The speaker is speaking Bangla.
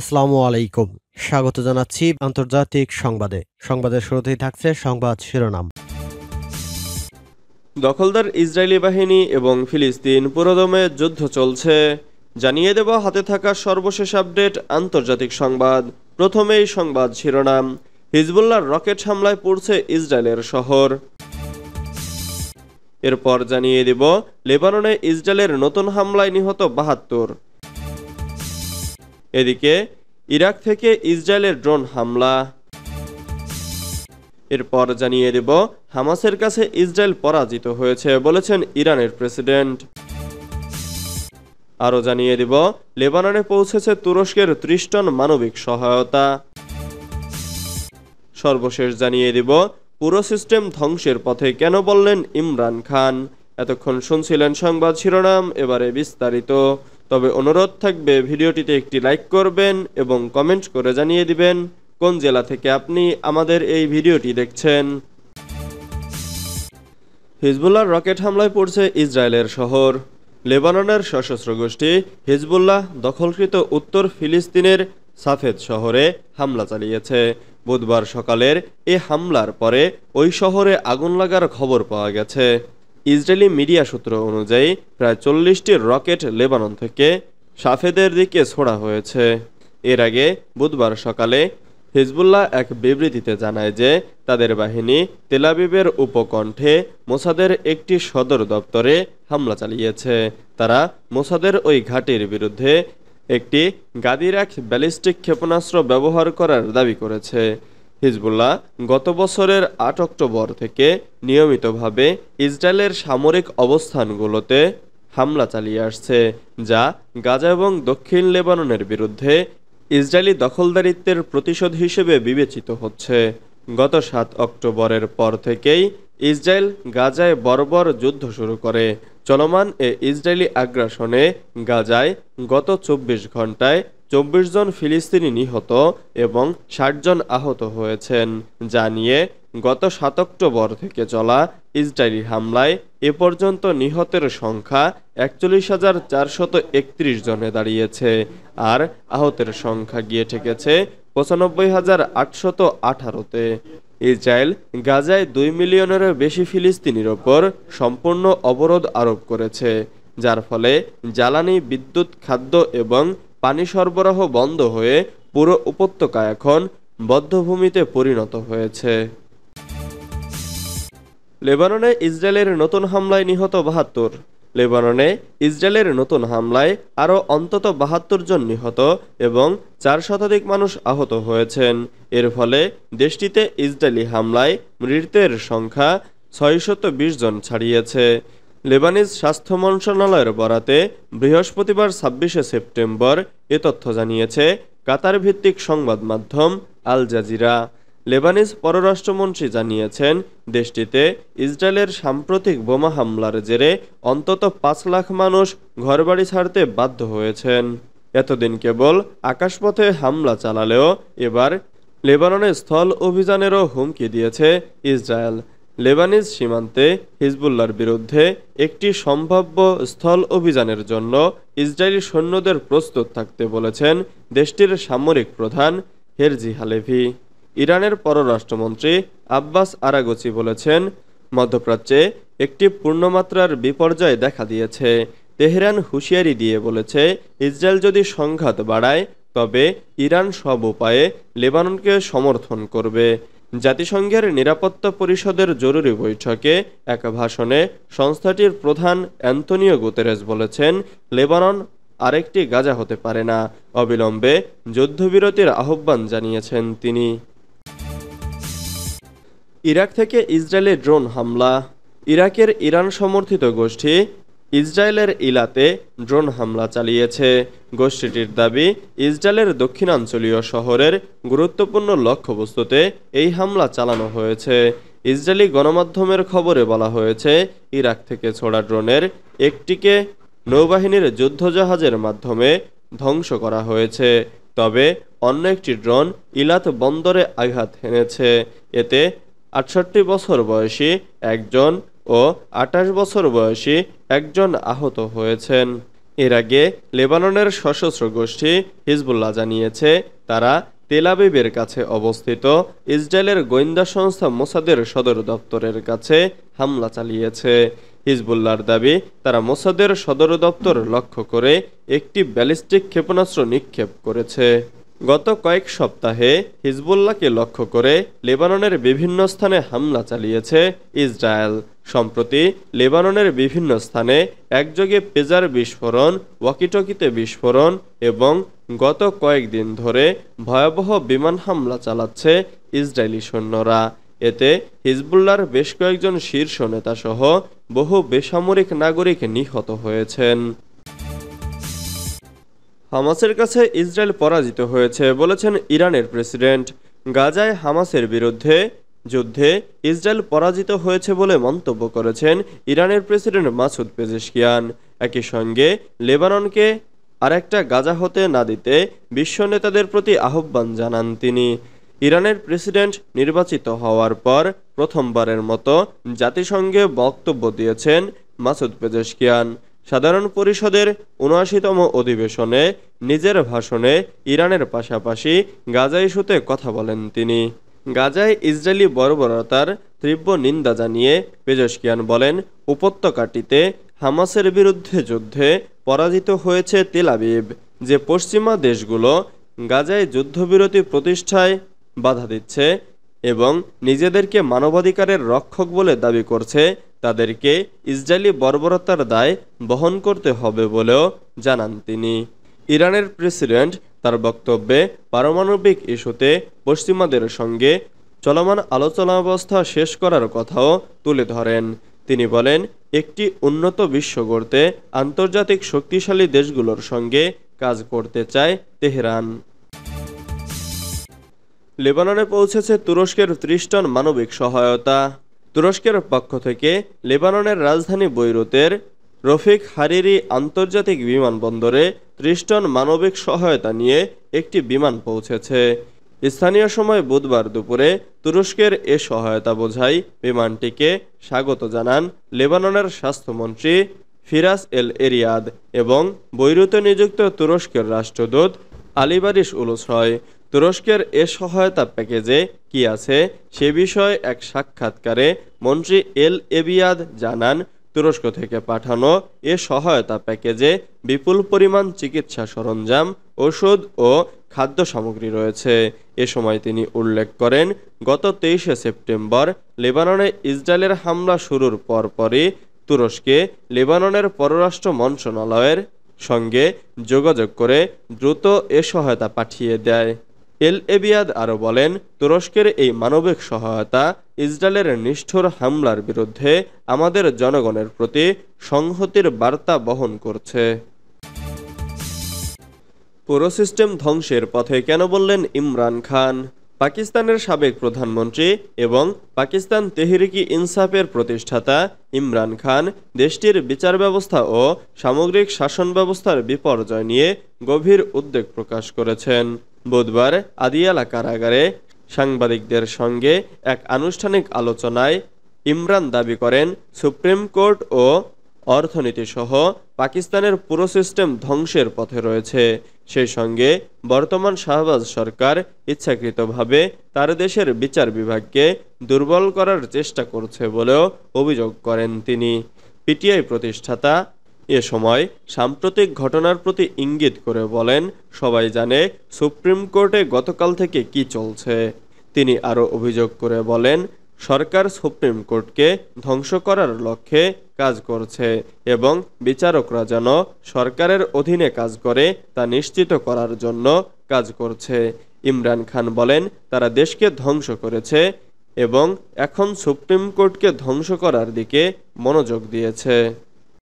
আসসালামু আলাইকুম স্বাগত জানাচ্ছি আন্তর্জাতিক সংবাদে সংবাদের শুরুতেই থাকছে সংবাদ শিরোনাম দখলদার ইসরায়েলি বাহিনী এবং ফিলিস্তিন পুরোদমে যুদ্ধ চলছে জানিয়ে দেব হাতে থাকা সর্বশেষ আপডেট আন্তর্জাতিক সংবাদ প্রথমেই সংবাদ শিরোনাম হিজবুল্লার রকেট হামলায় পড়ছে ইসরায়েলের শহর এরপর জানিয়ে দেব লেবাননে ইসরায়েলের নতুন হামলায় নিহত বাহাত্তর এদিকে ইরাক থেকে ইসরায়েলের ড্রোন হামলা এরপর জানিয়ে দেব হামাসের কাছে ইসরায়েল পরাজিত হয়েছে বলেছেন ইরানের প্রেসিডেন্ট আরও জানিয়ে দিব লেবাননে পৌঁছেছে তুরস্কের ত্রিশ টন মানবিক সহায়তা সর্বশেষ জানিয়ে দিব পুরো সিস্টেম ধ্বংসের পথে কেন বললেন ইমরান খান এতক্ষণ শুনছিলেন সংবাদ শিরোনাম এবারে বিস্তারিত তবে অনুরোধ থাকবে ভিডিওটিতে একটি লাইক করবেন এবং কমেন্ট করে জানিয়ে দিবেন কোন জেলা থেকে আপনি আমাদের এই ভিডিওটি দেখছেন হিজবুল্লাহর রকেট হামলায় পড়ছে ইসরায়েলের শহর লেবাননের সশস্ত্র গোষ্ঠী হিজবুল্লাহ দখলকৃত উত্তর ফিলিস্তিনের সাফেদ শহরে হামলা চালিয়েছে বুধবার সকালের এ হামলার পরে ওই শহরে আগুন লাগার খবর পাওয়া গেছে ইসরায়েলি মিডিয়া সূত্র অনুযায়ী প্রায় চল্লিশটি রকেট লেবানন থেকে সাফেদের দিকে ছোড়া হয়েছে এর আগে বুধবার সকালে হিজবুল্লাহ এক বিবৃতিতে জানায় যে তাদের বাহিনী তেলাবিবের উপকণ্ঠে মোসাদের একটি সদর দপ্তরে হামলা চালিয়েছে তারা মোসাদের ওই ঘাটির বিরুদ্ধে একটি গাদিরাক ব্যালিস্টিক ক্ষেপণাস্ত্র ব্যবহার করার দাবি করেছে হিজবুল্লাহ গত বছরের আট অক্টোবর থেকে নিয়মিতভাবে ইসরায়েলের সামরিক অবস্থানগুলোতে হামলা চালিয়ে আসছে যা গাজা এবং দক্ষিণ লেবাননের বিরুদ্ধে ইসরায়েলি দখলদারিত্বের প্রতিশোধ হিসেবে বিবেচিত হচ্ছে গত সাত অক্টোবরের পর থেকেই ইসরায়েল গাজায় বর্বর যুদ্ধ শুরু করে চলমান এ ইসরায়েলি আগ্রাসনে গাজায় গত চব্বিশ ঘন্টায় চব্বিশ জন ফিলিস্তিনি নিহত এবং ষাট জন আহত হয়েছেন যা নিয়ে গত সাত অক্টোবর থেকে চলা ইসরায়েলি হামলায় এ পর্যন্ত নিহতের সংখ্যা একচল্লিশ হাজার চারশত একত্রিশ জনে দাঁড়িয়েছে আর আহতের সংখ্যা গিয়ে ঠেকেছে পঁচানব্বই হাজার আটশত আঠারোতে ইসরায়েল গাজায় দুই মিলিয়নেরও বেশি ফিলিস্তিনির ওপর সম্পূর্ণ অবরোধ আরোপ করেছে যার ফলে জ্বালানি বিদ্যুৎ খাদ্য এবং পানি সরবরাহ বন্ধ হয়ে পুরো উপত্যকা এখন বদ্ধভূমিতে পরিণত হয়েছে লেবাননে ইসরায়েলের নতুন হামলায় নিহত বাহাত্তর লেবাননে ইসরায়েলের নতুন হামলায় আরও অন্তত বাহাত্তর জন নিহত এবং চার শতাধিক মানুষ আহত হয়েছেন এর ফলে দেশটিতে ইসরায়েলি হামলায় মৃতের সংখ্যা ছয়শত জন ছাড়িয়েছে লেবানিজ স্বাস্থ্য মন্ত্রণালয়ের বরাতে বৃহস্পতিবার ছাব্বিশে সেপ্টেম্বর এ তথ্য জানিয়েছে কাতার ভিত্তিক সংবাদ মাধ্যম আল জাজিরা লেবানিজ পররাষ্ট্রমন্ত্রী জানিয়েছেন দেশটিতে ইসরায়েলের সাম্প্রতিক বোমা হামলার জেরে অন্তত পাঁচ লাখ মানুষ ঘরবাড়ি ছাড়তে বাধ্য হয়েছেন এতদিন কেবল আকাশপথে হামলা চালালেও এবার লেবাননে স্থল অভিযানেরও হুমকি দিয়েছে ইসরায়েল লেবানিজ সীমান্তে হিজবুল্লার বিরুদ্ধে একটি সম্ভাব্য স্থল অভিযানের জন্য ইসরায়েলি সৈন্যদের প্রস্তুত থাকতে বলেছেন দেশটির সামরিক প্রধান হেরজি হালেভি ইরানের পররাষ্ট্রমন্ত্রী আব্বাস আরাগোচি বলেছেন মধ্যপ্রাচ্যে একটি পূর্ণমাত্রার বিপর্যয় দেখা দিয়েছে তেহরান হুঁশিয়ারি দিয়ে বলেছে ইসরায়েল যদি সংঘাত বাড়ায় তবে ইরান সব উপায়ে লেবাননকে সমর্থন করবে জাতিসংঘের নিরাপত্তা পরিষদের জরুরি বৈঠকে এক ভাষণে সংস্থাটির প্রধান অ্যান্তনিও গুতেরেস বলেছেন লেবানন আরেকটি গাজা হতে পারে না অবিলম্বে যুদ্ধবিরতির আহ্বান জানিয়েছেন তিনি ইরাক থেকে ইসরায়েলে ড্রোন হামলা ইরাকের ইরান সমর্থিত গোষ্ঠী ইসরায়েলের ইলাতে ড্রোন হামলা চালিয়েছে গোষ্ঠীটির দাবি ইসরায়েলের দক্ষিণাঞ্চলীয় শহরের গুরুত্বপূর্ণ লক্ষ্যবস্তুতে এই হামলা চালানো হয়েছে ইসরায়েলি গণমাধ্যমের খবরে বলা হয়েছে ইরাক থেকে ছোড়া ড্রোনের একটিকে নৌবাহিনীর যুদ্ধজাহাজের মাধ্যমে ধ্বংস করা হয়েছে তবে অন্য একটি ড্রোন ইলাত বন্দরে আঘাত হেনেছে এতে আটষট্টি বছর বয়সী একজন ও আটাশ বছর বয়সী একজন আহত হয়েছেন এর আগে লেবাননের সশস্ত্র গোষ্ঠী হিজবুল্লাহ জানিয়েছে তারা তেলাবিবের কাছে অবস্থিত ইসরায়েলের গোয়েন্দা সংস্থা মোসাদের সদর দপ্তরের কাছে হামলা চালিয়েছে হিজবুল্লার দাবি তারা মোসাদের সদর দপ্তর লক্ষ্য করে একটি ব্যালিস্টিক ক্ষেপণাস্ত্র নিক্ষেপ করেছে গত কয়েক সপ্তাহে হিজবুল্লাহকে লক্ষ্য করে লেবাননের বিভিন্ন স্থানে হামলা চালিয়েছে ইসরায়েল সম্প্রতি লেবাননের বিভিন্ন স্থানে একযোগে পেজার বিস্ফোরণ ওয়াকিটকিতে বিস্ফোরণ এবং গত কয়েকদিন ধরে ভয়াবহ বিমান হামলা চালাচ্ছে ইসরায়েলি সৈন্যরা এতে হিজবুল্লার বেশ কয়েকজন শীর্ষ নেতাসহ বহু বেসামরিক নাগরিক নিহত হয়েছেন হামাসের কাছে ইসরায়েল পরাজিত হয়েছে বলেছেন ইরানের প্রেসিডেন্ট গাজায় হামাসের বিরুদ্ধে যুদ্ধে ইসরায়েল পরাজিত হয়েছে বলে মন্তব্য করেছেন ইরানের প্রেসিডেন্ট মাসুদ পেজেশকিয়ান একই সঙ্গে লেবাননকে আরেকটা গাজা হতে না দিতে বিশ্ব নেতাদের প্রতি আহ্বান জানান তিনি ইরানের প্রেসিডেন্ট নির্বাচিত হওয়ার পর প্রথমবারের মতো জাতিসংঘে বক্তব্য দিয়েছেন মাসুদ পেজেশকিয়ান সাধারণ পরিষদের উনআশিতম অধিবেশনে নিজের ভাষণে ইরানের পাশাপাশি গাজা ইস্যুতে কথা বলেন তিনি গাজায় ইসরায়েলি বর্বরতার তীব্র নিন্দা জানিয়ে পেজস্কিয়ান বলেন উপত্যকাটিতে হামাসের বিরুদ্ধে যুদ্ধে পরাজিত হয়েছে তেলাবিব যে পশ্চিমা দেশগুলো গাজায় যুদ্ধবিরতি প্রতিষ্ঠায় বাধা দিচ্ছে এবং নিজেদেরকে মানবাধিকারের রক্ষক বলে দাবি করছে তাদেরকে ইসরায়েলি বর্বরতার দায় বহন করতে হবে বলেও জানান তিনি ইরানের প্রেসিডেন্ট তার বক্তব্যে পারমাণবিক ইস্যুতে পশ্চিমাদের সঙ্গে চলমান আলোচনাবস্থা শেষ করার কথাও তুলে ধরেন তিনি বলেন একটি উন্নত বিশ্ব গড়তে আন্তর্জাতিক শক্তিশালী দেশগুলোর সঙ্গে কাজ করতে চায় তেহরান লেবাননে পৌঁছেছে তুরস্কের ত্রিশ টন মানবিক সহায়তা তুরস্কের পক্ষ থেকে লেবাননের রাজধানী বৈরুতের রফিক হারিরি আন্তর্জাতিক বিমানবন্দরে ত্রিশ টন মানবিক সহায়তা নিয়ে একটি বিমান পৌঁছেছে স্থানীয় সময় বুধবার দুপুরে তুরস্কের এ সহায়তা বোঝাই বিমানটিকে স্বাগত জানান লেবাননের স্বাস্থ্যমন্ত্রী ফিরাস এল এরিয়াদ এবং বৈরুতে নিযুক্ত তুরস্কের রাষ্ট্রদূত আলিবারিশ উলুসয় তুরস্কের এ সহায়তা প্যাকেজে কি আছে সে বিষয়ে এক সাক্ষাৎকারে মন্ত্রী এল এবিয়াদ জানান তুরস্ক থেকে পাঠানো এ সহায়তা প্যাকেজে বিপুল পরিমাণ চিকিৎসা সরঞ্জাম ওষুধ ও খাদ্য সামগ্রী রয়েছে এ সময় তিনি উল্লেখ করেন গত তেইশে সেপ্টেম্বর লেবাননে ইসরায়েলের হামলা শুরুর পরপরই তুরস্কে লেবাননের পররাষ্ট্র মন্ত্রণালয়ের সঙ্গে যোগাযোগ করে দ্রুত এ সহায়তা পাঠিয়ে দেয় এল এবিয়াদ আরও বলেন তুরস্কের এই মানবিক সহায়তা ইসরায়েলের নিষ্ঠুর হামলার বিরুদ্ধে আমাদের জনগণের প্রতি সংহতির বার্তা বহন করছে পুরো সিস্টেম ধ্বংসের পথে কেন বললেন ইমরান খান পাকিস্তানের সাবেক প্রধানমন্ত্রী এবং পাকিস্তান তেহরিকি ইনসাফের প্রতিষ্ঠাতা ইমরান খান দেশটির বিচার ব্যবস্থা ও সামগ্রিক শাসন ব্যবস্থার বিপর্যয় নিয়ে গভীর উদ্বেগ প্রকাশ করেছেন বুধবার আদিয়ালা কারাগারে সাংবাদিকদের সঙ্গে এক আনুষ্ঠানিক আলোচনায় ইমরান দাবি করেন সুপ্রিম কোর্ট ও অর্থনীতিসহ পাকিস্তানের পুরো সিস্টেম ধ্বংসের পথে রয়েছে সেই সঙ্গে বর্তমান শাহবাজ সরকার ইচ্ছাকৃতভাবে তার দেশের বিচার বিভাগকে দুর্বল করার চেষ্টা করছে বলেও অভিযোগ করেন তিনি পিটিআই প্রতিষ্ঠাতা এ সময় সাম্প্রতিক ঘটনার প্রতি ইঙ্গিত করে বলেন সবাই জানে সুপ্রিম কোর্টে গতকাল থেকে কি চলছে তিনি আরও অভিযোগ করে বলেন সরকার সুপ্রিম কোর্টকে ধ্বংস করার লক্ষ্যে কাজ করছে এবং বিচারকরা যেন সরকারের অধীনে কাজ করে তা নিশ্চিত করার জন্য কাজ করছে ইমরান খান বলেন তারা দেশকে ধ্বংস করেছে এবং এখন সুপ্রিম কোর্টকে ধ্বংস করার দিকে মনোযোগ দিয়েছে